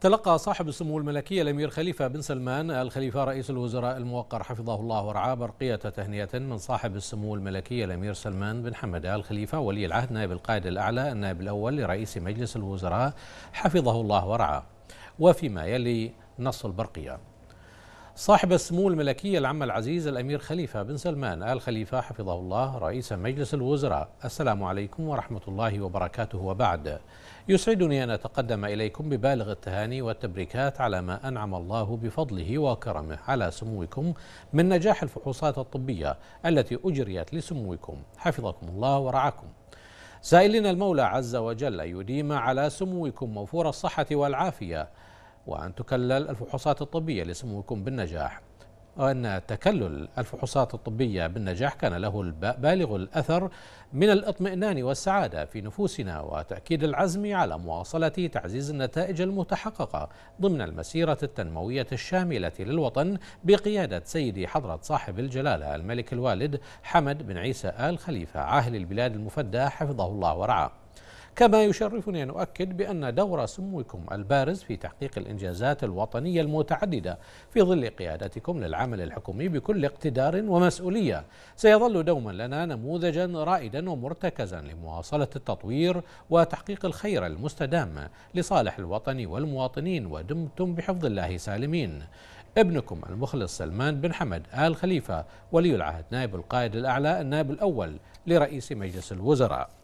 تلقى صاحب السمو الملكي الامير خليفه بن سلمان الخليفه رئيس الوزراء الموقر حفظه الله ورعاه برقيه تهنئه من صاحب السمو الملكي الامير سلمان بن حمد ال خليفه ولي العهد نائب القائد الاعلى النائب الاول لرئيس مجلس الوزراء حفظه الله ورعاه وفيما يلي نص البرقيه صاحب السمو الملكية العم العزيز الأمير خليفة بن سلمان آل خليفة حفظه الله رئيس مجلس الوزراء السلام عليكم ورحمة الله وبركاته وبعد يسعدني أن أتقدم إليكم ببالغ التهاني والتبريكات على ما أنعم الله بفضله وكرمه على سموكم من نجاح الفحوصات الطبية التي أجريت لسموكم حفظكم الله ورعاكم سائلين المولى عز وجل أن يديم على سموكم موفور الصحة والعافية وأن تكلل الفحوصات الطبية لسموكم بالنجاح وأن تكلل الفحوصات الطبية بالنجاح كان له بالغ الأثر من الإطمئنان والسعادة في نفوسنا وتأكيد العزم على مواصلة تعزيز النتائج المتحققة ضمن المسيرة التنموية الشاملة للوطن بقيادة سيدي حضرة صاحب الجلالة الملك الوالد حمد بن عيسى آل خليفة عاهل البلاد المفدى حفظه الله ورعاه كما يشرفني أن أؤكد بأن دور سموكم البارز في تحقيق الإنجازات الوطنية المتعددة في ظل قيادتكم للعمل الحكومي بكل اقتدار ومسؤولية سيظل دوما لنا نموذجا رائدا ومرتكزا لمواصلة التطوير وتحقيق الخير المستدام لصالح الوطن والمواطنين ودمتم بحفظ الله سالمين ابنكم المخلص سلمان بن حمد آل خليفة ولي العهد نائب القائد الأعلى النائب الأول لرئيس مجلس الوزراء